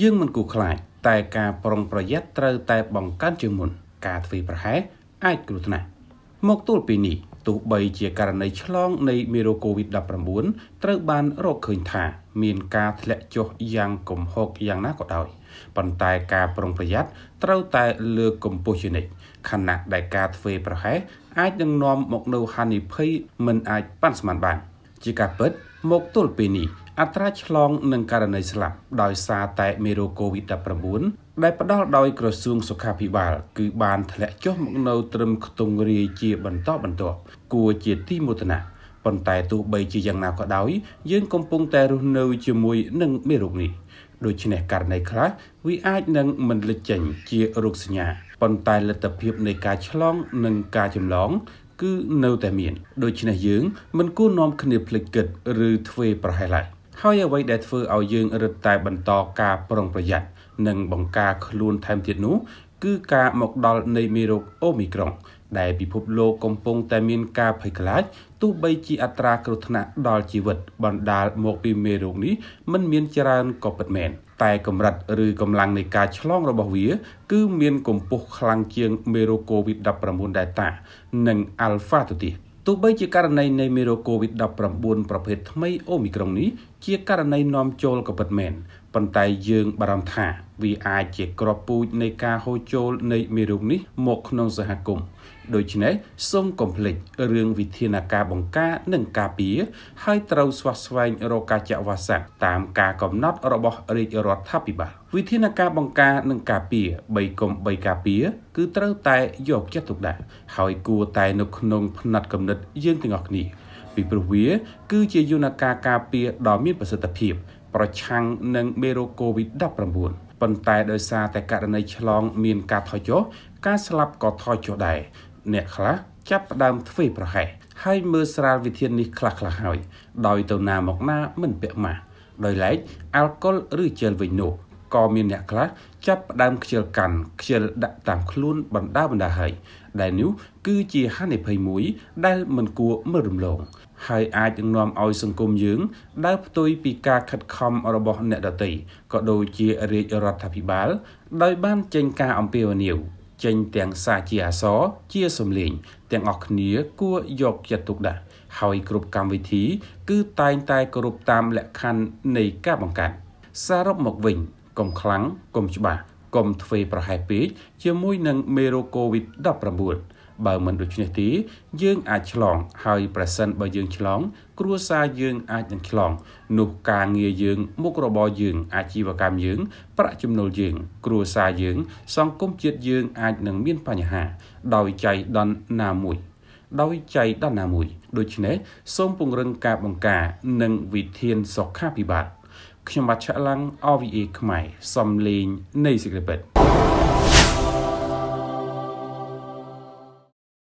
យើងមិនគួរខ្លាចតែការប្រុងប្រយ័ត្នត្រូវតែបង្កើនជាងមុនការធ្វើប្រហែសអាចគ្រោះថ្នាក់មកទល់ពេលនេះទោះបីជាករណីឆ្លងនៃមេរោគ COVID-19 ត្រូវបានរកឃើញថា មានការធ្លាក់ចុះយ៉ាងគំហុកយ៉ាងណាក៏ដោយប៉ុន្តែការប្រុងប្រយ័ត្នត្រូវតែលើកកម្ពស់ជានិច្ចខណៈដែលការធ្វើប្រហែសអាចនឹងនាំមកនូវហានិភ័យមិនអាចប៉ាន់ស្មានបាន ជាការពិតមកទល់ពេលនេះអត្រាឆ្លងនិងករណីស្លាប់ដោយសារតែមេរោគ COVID-19 ដែលផ្ដល់ដោយក្រសួងសុខាភិបាលគឺបានធ្លាក់ចុះមកនៅត្រឹមខ្ទង់រាយជាបន្តបន្ទាប់គួរជាទីមោទនៈប៉ុន្តែទោះបីជាយ៉ាងណាក៏ដោយយើងកំពុងតែរស់នៅជាមួយនឹងមេរោគនេះដូច្នេះករណីខ្លះវាអាចនឹងមិនលេចចេញជារោគសញ្ញាប៉ុន្តែលទ្ធភាពនៃការឆ្លងនិងការចម្លងគឺនៅតែមាន ដូច្នេះយើងមិនគួរនាំគ្នាភ្លេចគិតឬធ្វេសប្រហែសឡើយហើយអ្វីដែលធ្វើឲ្យយើងរឹតតែបន្តការប្រុងប្រយ័ត្ននិងបង្ការខ្លួនថែមទៀតនោះ គឺការមកដល់នៃមេរោគអូមីក្រុង ដែលពិភពលោកកំពុងតែមានការភ័យខ្លាចទោះបីជាអត្រាគ្រោះថ្នាក់ដល់ជីវិតបណ្ដាលមកពីមេរោគនេះมันមានច្រើនក៏ពិតមែន តែកម្រិតឬកម្លាំងនៃការឆ្លងរបស់វាគឺមានកម្ពស់ខ្លាំងជាងមេរោគ COVID-19 ដែរតានិង Alpha ទៅទៀតទោះបីជាករណីនៃមេរោគ COVID-19 ប្រភេទថ្មីអូមីក្រុងនេះជាករណីនាំចូលក៏ពិតមែនប៉ុន្តែយើងបារម្ភថាវាអាចជាក្របពូជនៃការហូរចូលនៃមេរោគនេះមកក្នុងសហគមន៍ដូច្នេះសូមកុំភ្លេចរឿងវិធានការបង្ការនិងការពារហើយត្រូវស្វាស្វែងរកការចាក់វ៉ាក់សាំងតាមការកំណត់របស់រាជរដ្ឋាភិបាលវិធានការបង្ការនិងការពារ3កុំ3ការពារគឺត្រូវតែយកចិត្តទុកដាក់ហើយគួរតែនៅក្នុង ផ្នែកកំណត់យើងទាំងអស់គ្នាពីព្រោះវា គឺជាយន្តការការពារដ៏មានប្រសិទ្ធភាព ប្រឆាំងនឹងមេរោគ COVID-19 ប៉ុន្តែដោយសារតែករណីឆ្លង មានការថយចុះការស្លាប់ក៏ថយចុះដែរអ្នកខ្លះចាប់ផ្ដើមធ្វើប្រហែសហើយមើលស្រាលវិធាននេះខ្លះខ្លះហើយដោយទៅណាមកណាមិនពាក់ម៉ាស់ដោយឡែកអាល់កុលឬជែលវិញនោះក៏មានអ្នកខ្លះចាប់ផ្ដើមខ្ជិលកាន់ខ្ជិលដាក់តាមខ្លួនបណ្ដាបណ្ដាហើយដែលនេះគឺជាហានិភ័យមួយ ដែល មិនគួរមើលរំលងហើយអាចនឹងនាំឲ្យសង្គមយើងដើរផ្ទុយពីការខិតខំរបស់អ្នកដទៃក៏ដូចជារាជរដ្ឋាភិបាល ដោយ បានចេញការអំពាវនាវ ចេញទាំងសារជាអសរជាសំលេងទាំងអស់គ្នាគួរយកចិត្តទុកដាក់ហើយគ្រប់កម្មវិធី គឺតែងតែគោរពតាម លក្ខខណ្ឌនៃការបង្កើតសរុបមកវិញកុំខ្លាំងកុំច្បាស់កុំធ្វេសប្រហែសពេកជាមួយនឹងមេរោគ COVID-19 បើមិនដូច្នេះទេយើងអាចឆ្លងហើយប្រសិនបើយើងឆ្លង គ្រួសារយើងអាចនឹងឆ្លង នោះការងារយើង មុខរបរយើង អាជីវកម្មយើង ប្រាក់ចំណូលយើង គ្រួសារយើង សង្គមជាតិយើងអាចនឹងមានបញ្ហាដោយចៃដន្យណាមួយ ដោយចៃដន្យណាមួយដូច្នេះសូមពង្រឹងការបង្ការ និងវិធានសុខាភិបាលខ្ញុំបាទឆាក់ឡាំង OVA ខ្មែរសំលេងនៃសេចក្ដីពិត